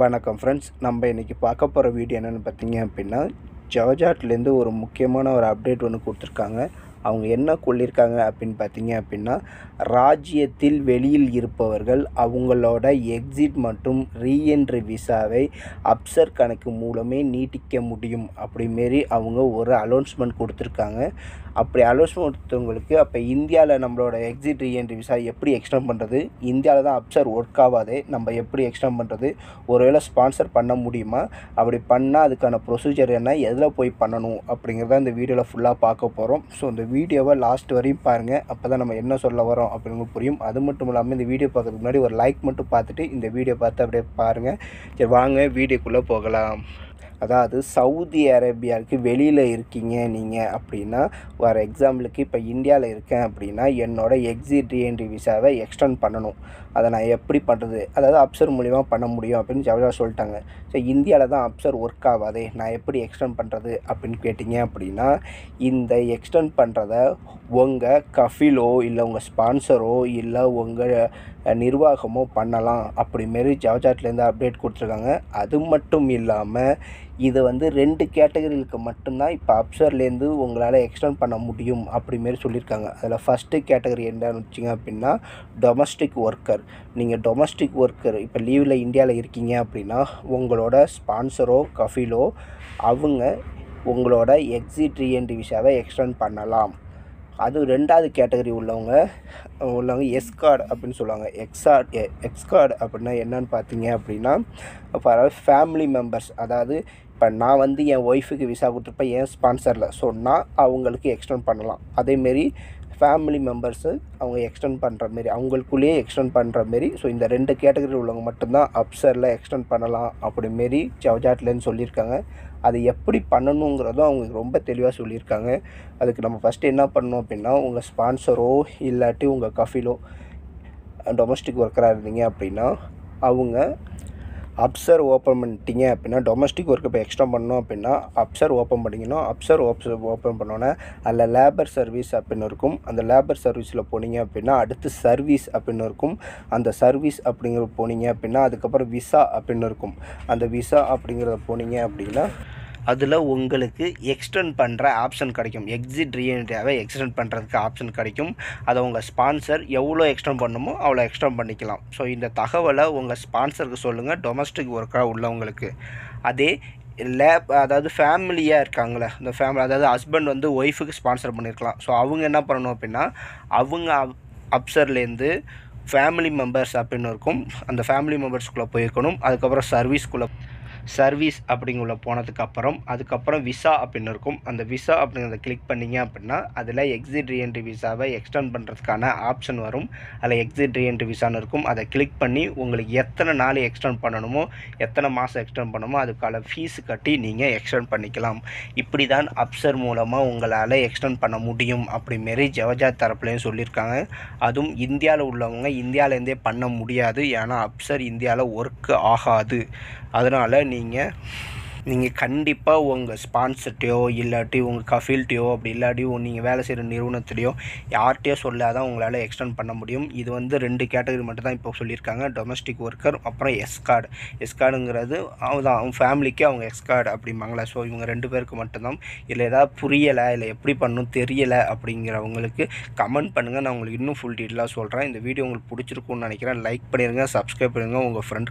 வணக்கம் ஃப்ரெண்ட்ஸ் நம்ம இன்றைக்கி பார்க்க போகிற வீடியோ என்னென்னு பார்த்தீங்க அப்படின்னா ஜவஜாட்லேருந்து ஒரு முக்கியமான ஒரு அப்டேட் ஒன்று கொடுத்துருக்காங்க அவங்க என்ன கொள்ளியிருக்காங்க அப்படின்னு பார்த்தீங்க அப்படின்னா ராஜ்யத்தில் வெளியில் இருப்பவர்கள் அவங்களோட எக்ஸிட் மற்றும் ரீஎன்ட்ரி விசாவை அப்சர் கணக்கு மூலமே நீட்டிக்க முடியும் அப்படிமாரி அவங்க ஒரு அலௌன்ஸ்மெண்ட் கொடுத்துருக்காங்க அப்படி அலோசனை ஒருத்தவங்களுக்கு அப்போ இந்தியாவில் நம்மளோட எக்ஸிட் ரீஎன்ட்ரி விசா எப்படி எக்ஸ்டெண்ட் பண்ணுறது இந்தியாவில் தான் அப்சர் ஒர்க் ஆகாது நம்ம எப்படி எக்ஸ்டெண்ட் பண்ணுறது ஒருவேளை ஸ்பான்சர் பண்ண முடியுமா அப்படி பண்ணால் அதுக்கான ப்ரொசீஜர் என்ன எதில் போய் பண்ணணும் அப்படிங்கிறத இந்த வீடியோவில் ஃபுல்லாக பார்க்க போகிறோம் ஸோ இந்த வீடியோவை லாஸ்ட் வரையும் பாருங்கள் அப்போ தான் நம்ம என்ன சொல்ல வரோம் அப்படிங்கிறது புரியும் அது மட்டும் இல்லாமல் இந்த வீடியோ பார்க்கறதுக்கு முன்னாடி ஒரு லைக் மட்டும் பார்த்துட்டு இந்த வீடியோ பார்த்து அப்படியே பாருங்கள் சரி வாங்க வீடியோக்குள்ளே போகலாம் அதாவது சவுதி அரேபியாவுக்கு வெளியில் இருக்கீங்க நீங்கள் அப்படின்னா வர எக்ஸாம்பிளுக்கு இப்போ இந்தியாவில் இருக்கேன் அப்படின்னா என்னோடய எக்ஸிட் ரீஎன்ட்ரி விசாவை எக்ஸ்டெண்ட் பண்ணணும் அதை நான் எப்படி பண்ணுறது அதாவது அப்சர் மூலிமா பண்ண முடியும் அப்படின்னு ஜவஜா சொல்லிட்டாங்க ஸோ இந்தியாவில் தான் அப்சர் ஒர்க் ஆகாதே நான் எப்படி எக்ஸ்டெண்ட் பண்ணுறது அப்படின்னு கேட்டிங்க அப்படின்னா இந்த எக்ஸ்டெண்ட் பண்ணுறத உங்கள் கஃபிலோ இல்லை உங்கள் ஸ்பான்சரோ இல்லை உங்கள் நிர்வாகமோ பண்ணலாம் அப்படி மாரி ஜவஜாட்லேருந்து அப்டேட் கொடுத்துருக்காங்க அது மட்டும் இல்லாமல் இது வந்து ரெண்டு கேட்டகரிகளுக்கு மட்டும்தான் இப்போ அப்சர்லேருந்து உங்களால் எக்ஸ்டெண்ட் பண்ண முடியும் அப்படிமாரி சொல்லியிருக்காங்க அதில் ஃபஸ்ட்டு கேட்டகரி என்னன்னு வச்சிங்க அப்படின்னா டொமஸ்டிக் ஒர்க்கர் நீங்கள் டொமஸ்டிக் ஒர்க்கர் இப்போ லீவில் இந்தியாவில் இருக்கீங்க அப்படின்னா உங்களோட ஸ்பான்சரோ கஃபிலோ அவங்க உங்களோட எக்ஸிட் ரீஎன்ட்ரி விஷாவை எக்ஸ்டெண்ட் பண்ணலாம் அதுவும் ரெண்டாவது கேட்டகரி உள்ளவங்க உள்ளவங்க எஸ்கார்டு அப்படின்னு சொல்லுவாங்க எக்ஸார் எ கார்டு அப்படின்னா என்னன்னு பார்த்தீங்க அப்படின்னா அதாவது ஃபேமிலி மெம்பர்ஸ் அதாவது இப்போ நான் வந்து என் ஒய்ஃபுக்கு விசா கொடுத்துருப்பேன் ஏன் ஸ்பான்சரில் ஸோ நான் அவங்களுக்கு எக்ஸ்டெண்ட் பண்ணலாம் அதேமாரி ஃபேமிலி மெம்பர்ஸு அவங்க எக்ஸ்டெண்ட் பண்ணுற மாரி அவங்களுக்குள்ளேயே எக்ஸ்டெண்ட் பண்ணுற மாரி ஸோ இந்த ரெண்டு கேட்டகரி உள்ளவங்க மட்டும்தான் அப்சரில் எக்ஸ்டெண்ட் பண்ணலாம் அப்படி மாரி ஜவஜாட்லேன்னு சொல்லியிருக்காங்க அது எப்படி பண்ணணுங்கிறதும் அவங்களுக்கு ரொம்ப தெளிவாக சொல்லியிருக்காங்க அதுக்கு நம்ம ஃபஸ்ட்டு என்ன பண்ணணும் அப்படின்னா உங்கள் ஸ்பான்சரோ இல்லாட்டி உங்கள் கஃபிலோ டொமஸ்டிக் ஒர்க்கராக இருந்தீங்க அப்படின்னா அவங்க அப்சர் ஓப்பன் பண்ணிட்டீங்க அப்படின்னா டொமஸ்டிக் ஒர்க் இப்போ எக்ஸ்ட்ரா பண்ணோம் அப்படின்னா அப்சர் ஓப்பன் பண்ணிக்கணும் அப்சர் ஓப்ஸ் ஓப்பன் பண்ணோன்னே அதில் லேபர் சர்வீஸ் அப்படின்னு இருக்கும் அந்த லேபர் சர்வீஸில் போனீங்க அப்படின்னா அடுத்து சர்வீஸ் அப்படின்னு இருக்கும் அந்த சர்வீஸ் அப்படிங்கிற போனீங்க அப்படின்னா அதுக்கப்புறம் விசா அப்படின்னு இருக்கும் அந்த விசா அப்படிங்கிறத போனீங்க அப்படின்னா அதில் உங்களுக்கு எக்ஸ்டெண்ட் பண்ணுற ஆப்ஷன் கிடைக்கும் எக்ஸிட் ரீஎன்ட்ரியாகவே எக்ஸ்டெண்ட் பண்ணுறதுக்கு ஆப்ஷன் கிடைக்கும் அதை உங்கள் ஸ்பான்சர் எவ்வளோ எக்ஸ்டெண்ட் பண்ணுமோ அவ்வளோ எக்ஸ்டெண்ட் பண்ணிக்கலாம் ஸோ இந்த தகவலை உங்கள் ஸ்பான்சருக்கு சொல்லுங்கள் டொமஸ்டிக் ஒர்க்காக உள்ளவங்களுக்கு அதே லேப் அதாவது ஃபேமிலியாக இருக்காங்களே இந்த ஃபேமிலி அதாவது ஹஸ்பண்ட் வந்து ஒய்ஃபுக்கு ஸ்பான்சர் பண்ணியிருக்கலாம் ஸோ அவங்க என்ன பண்ணணும் அப்படின்னா அவங்க அப்சர்லேருந்து ஃபேமிலி மெம்பர்ஸ் அப்படின்னு இருக்கும் அந்த ஃபேமிலி மெம்பர்ஸ்குள்ளே போயிருக்கணும் அதுக்கப்புறம் சர்வீஸ்குள்ளே சர்வீஸ் அப்படிங்குள்ள போனதுக்கப்புறம் அதுக்கப்புறம் விசா அப்படின்னு இருக்கும் அந்த விசா அப்படிங்கிறத கிளிக் பண்ணிங்க அப்படின்னா அதில் எக்ஸிட் ரீஎன்ட்ரி விசாவை எக்ஸ்டெண்ட் பண்ணுறதுக்கான ஆப்ஷன் வரும் அதில் எக்ஸிட் ரீஎன்ட்ரி விசான்னு இருக்கும் அதை கிளிக் பண்ணி உங்களுக்கு எத்தனை நாள் எக்ஸ்டெண்ட் பண்ணணுமோ எத்தனை மாதம் எக்ஸ்டெண்ட் பண்ணணுமோ அதுக்கான ஃபீஸ் கட்டி நீங்கள் எக்ஸ்டெண்ட் பண்ணிக்கலாம் இப்படி தான் அப்சர் மூலமாக உங்களால் எக்ஸ்டெண்ட் பண்ண முடியும் அப்படிமாரி ஜவஜா தரப்புலையும் சொல்லியிருக்காங்க அதுவும் இந்தியாவில் உள்ளவங்க இந்தியாவிலேருந்தே பண்ண முடியாது ஏன்னா அப்சர் இந்தியாவில் ஒர்க் ஆகாது அதனால் பண்ணீங்க நீங்கள் கண்டிப்பாக உங்கள் ஸ்பான்சர்ட்டையோ இல்லாட்டி உங்கள் கஃபீல்ட்டையோ அப்படி இல்லாட்டி நீங்கள் வேலை செய்கிற நிறுவனத்திலையோ யார்கிட்டயோ சொல்லாதான் உங்களால் எக்ஸ்டெண்ட் பண்ண முடியும் இது வந்து ரெண்டு கேட்டகரி மட்டும் தான் இப்போ சொல்லியிருக்காங்க டொமஸ்டிக் ஒர்க்கர் அப்புறம் எஸ்கார்டு எஸ்கார்டுங்கிறது அவதான் அவங்க ஃபேமிலிக்கு அவங்க எஸ்கார்டு அப்படிம்பாங்களா ஸோ இவங்க ரெண்டு பேருக்கு மட்டும்தான் இல்லை ஏதாவது புரியலை இல்லை எப்படி பண்ணணும் தெரியலை அப்படிங்கிறவங்களுக்கு கமெண்ட் பண்ணுங்கள் நான் உங்களுக்கு இன்னும் ஃபுல் டீட்டெயிலாக சொல்கிறேன் இந்த வீடியோ உங்களுக்கு பிடிச்சிருக்குன்னு நினைக்கிறேன் லைக் பண்ணிடுங்க சப்ஸ்கிரைப் பண்ணுங்கள் உங்கள் ஃப்ரெண்ட்